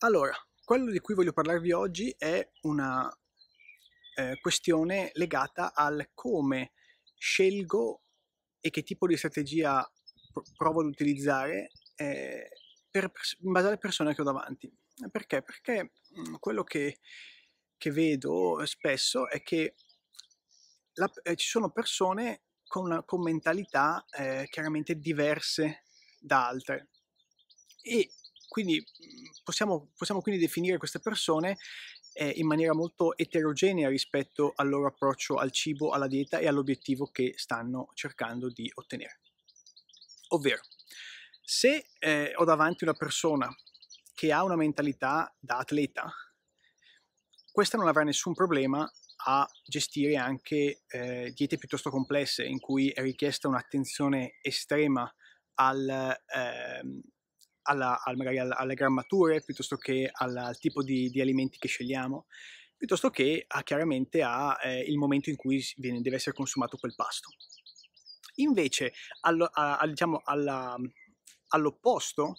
Allora, quello di cui voglio parlarvi oggi è una eh, questione legata al come scelgo e che tipo di strategia pro- provo ad utilizzare eh, per, in base alle persone che ho davanti. Perché? Perché mh, mm, quello che, che, vedo spesso è che la, eh, ci sono persone con, una, con mentalità eh, chiaramente diverse da altre e quindi mm, possiamo, possiamo quindi definire queste persone eh, in maniera molto eterogenea rispetto al loro approccio al cibo, alla dieta e all'obiettivo che stanno cercando di ottenere. Ovvero, se eh, ho davanti una persona che ha una mentalità da atleta, questa non avrà nessun problema a gestire anche eh, diete piuttosto complesse in cui è richiesta un'attenzione estrema al, ehm, alla, al, magari alle grammature, piuttosto che al, al tipo di, di, alimenti che scegliamo, piuttosto che a, chiaramente al eh, momento in cui viene, deve essere consumato quel pasto. Invece, allo, a, a, diciamo alla, all'opposto,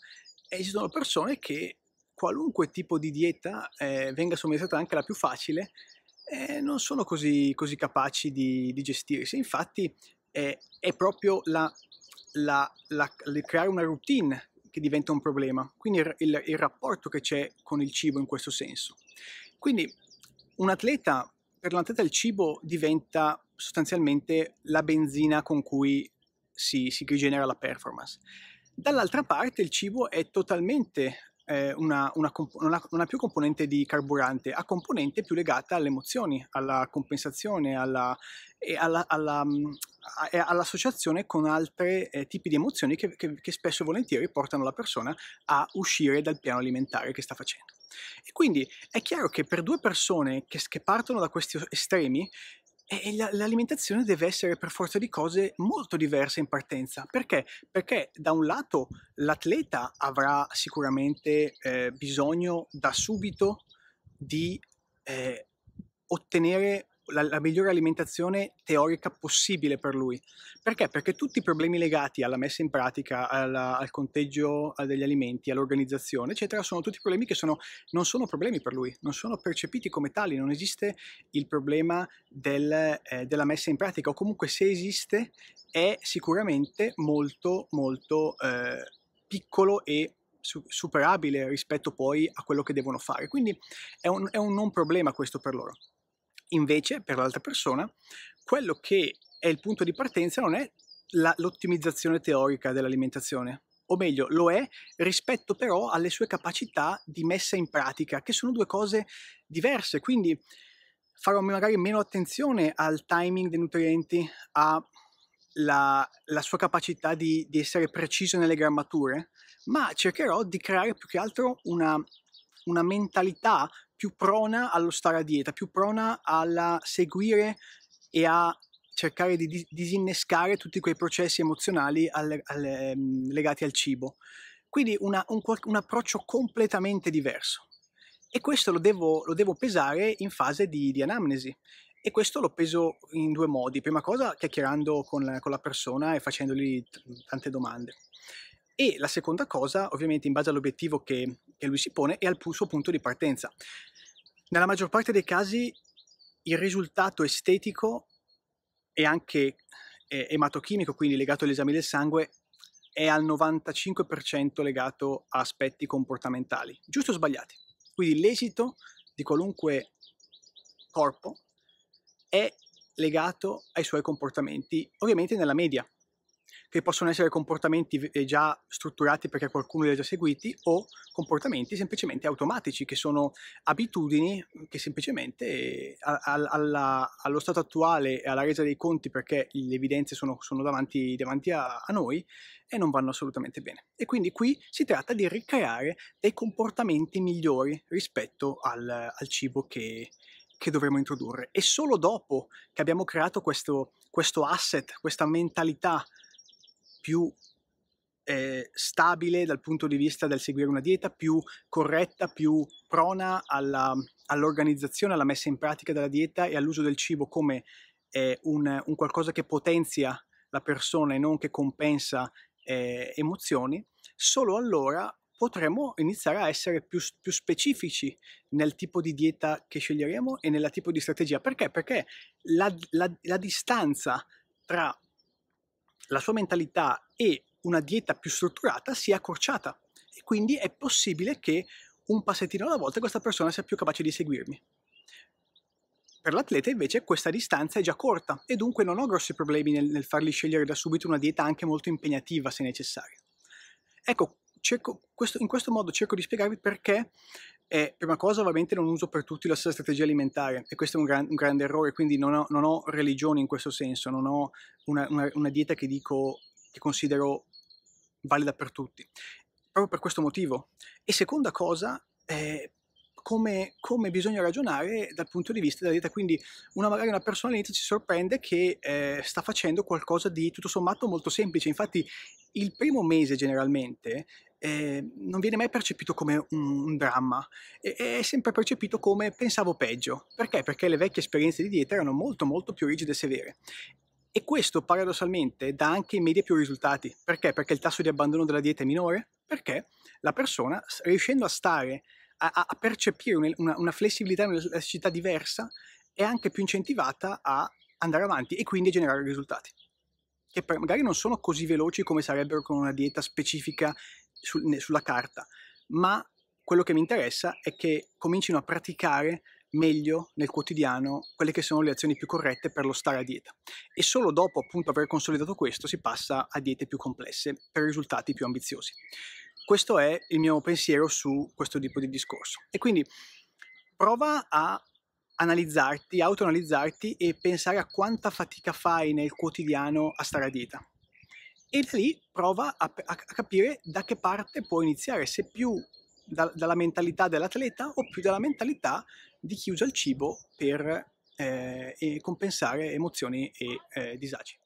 esistono persone che qualunque tipo di dieta eh, venga somministrata anche la più facile, eh, non sono così, così capaci di, di, gestirsi. Infatti eh, è proprio la, la, la, creare una routine che diventa un problema, quindi il, il, rapporto che c'è con il cibo in questo senso. Quindi un atleta, per l'atleta il cibo diventa sostanzialmente la benzina con cui si, si rigenera la performance. Dall'altra parte il cibo è totalmente eh, una, una, una, non ha più componente di carburante, ha componente più legata alle emozioni, alla compensazione, alla, e alla, alla, mm, all'associazione con altri eh, tipi di emozioni che, che, che, spesso e volentieri portano la persona a uscire dal piano alimentare che sta facendo. E quindi è chiaro che per due persone che, che partono da questi estremi e l'alimentazione deve essere per forza di cose molto diversa in partenza. Perché? Perché da un lato l'atleta avrà sicuramente eh, bisogno da subito di eh, ottenere la, la, migliore alimentazione teorica possibile per lui. Perché? Perché tutti i problemi legati alla messa in pratica, alla, al conteggio degli alimenti, all'organizzazione, eccetera, sono tutti problemi che sono, non sono problemi per lui, non sono percepiti come tali, non esiste il problema del, eh, della messa in pratica, o comunque se esiste è sicuramente molto, molto eh, piccolo e superabile rispetto poi a quello che devono fare. Quindi è un, è un non problema questo per loro. Invece, per l'altra persona, quello che è il punto di partenza non è la, l'ottimizzazione teorica dell'alimentazione, o meglio, lo è rispetto però alle sue capacità di messa in pratica, che sono due cose diverse. Quindi farò magari meno attenzione al timing dei nutrienti, alla sua capacità di, di, essere preciso nelle grammature, ma cercherò di creare più che altro una, una mentalità più prona allo stare a dieta, più prona alla seguire e a cercare di disinnescare tutti quei processi emozionali al, al, ehm, legati al cibo. Quindi una, un, un, approccio completamente diverso. E questo lo devo, lo devo pesare in fase di, di, anamnesi. E questo l'ho peso in due modi. Prima cosa chiacchierando con la, con la persona e facendogli t- tante domande. E la seconda cosa, ovviamente in base all'obiettivo che, che lui si pone e al suo punto di partenza. Nella maggior parte dei casi il risultato estetico e anche eh, ematochimico, quindi legato all'esame del sangue, è al 95% legato a aspetti comportamentali, giusto o sbagliati. Quindi l'esito di qualunque corpo è legato ai suoi comportamenti, ovviamente nella media, che possono essere comportamenti eh, già strutturati perché qualcuno li ha già seguiti o comportamenti semplicemente automatici che sono abitudini che semplicemente eh, alla, alla, allo stato attuale e alla resa dei conti perché le evidenze sono, sono davanti, davanti a, a noi e non vanno assolutamente bene. E quindi qui si tratta di ricreare dei comportamenti migliori rispetto al, al cibo che, che dovremo introdurre. E solo dopo che abbiamo creato questo, questo asset, questa mentalità più eh, stabile dal punto di vista del seguire una dieta più corretta, più prona alla, all'organizzazione, alla messa in pratica della dieta e all'uso del cibo come eh, un, un, qualcosa che potenzia la persona e non che compensa eh, emozioni, solo allora potremo iniziare a essere più, più, specifici nel tipo di dieta che sceglieremo e nella tipo di strategia. Perché? Perché la, la, la distanza tra la sua mentalità e una dieta più strutturata sia accorciata e quindi è possibile che un passettino alla volta questa persona sia più capace di seguirmi. Per l'atleta invece questa distanza è già corta e dunque non ho grossi problemi nel, nel fargli scegliere da subito una dieta anche molto impegnativa se necessaria. Ecco, cerco, questo, in questo modo cerco di spiegarvi perché è prima cosa ovviamente non uso per tutti la stessa strategia alimentare e questo è un, gran, un grande errore, quindi non ho, non ho, religioni in questo senso, non ho una, una, una dieta che dico, che considero valida per tutti, proprio per questo motivo. E seconda cosa, eh, come, come, bisogna ragionare dal punto di vista della dieta. Quindi una, magari una persona all'inizio ci sorprende che eh, sta facendo qualcosa di tutto sommato molto semplice. Infatti il primo mese generalmente eh, non viene mai percepito come un, un dramma, e, è sempre percepito come pensavo peggio. Perché? Perché le vecchie esperienze di dieta erano molto molto più rigide e severe. E questo paradossalmente dà anche in media più risultati. Perché? Perché il tasso di abbandono della dieta è minore? Perché la persona, riuscendo a stare a, a percepire una, una flessibilità, una elasticità diversa, è anche più incentivata a andare avanti e quindi a generare risultati che magari non sono così veloci come sarebbero con una dieta specifica sul, sulla carta, ma quello che mi interessa è che comincino a praticare meglio nel quotidiano quelle che sono le azioni più corrette per lo stare a dieta e solo dopo appunto aver consolidato questo si passa a diete più complesse per risultati più ambiziosi. Questo è il mio pensiero su questo tipo di discorso. E quindi prova a analizzarti, autoanalizzarti e pensare a quanta fatica fai nel quotidiano a stare a dieta. E da lì prova a, a capire da che parte puoi iniziare, se più da, dalla mentalità dell'atleta o più dalla mentalità di chi usa il cibo per eh, compensare emozioni e eh, disagi.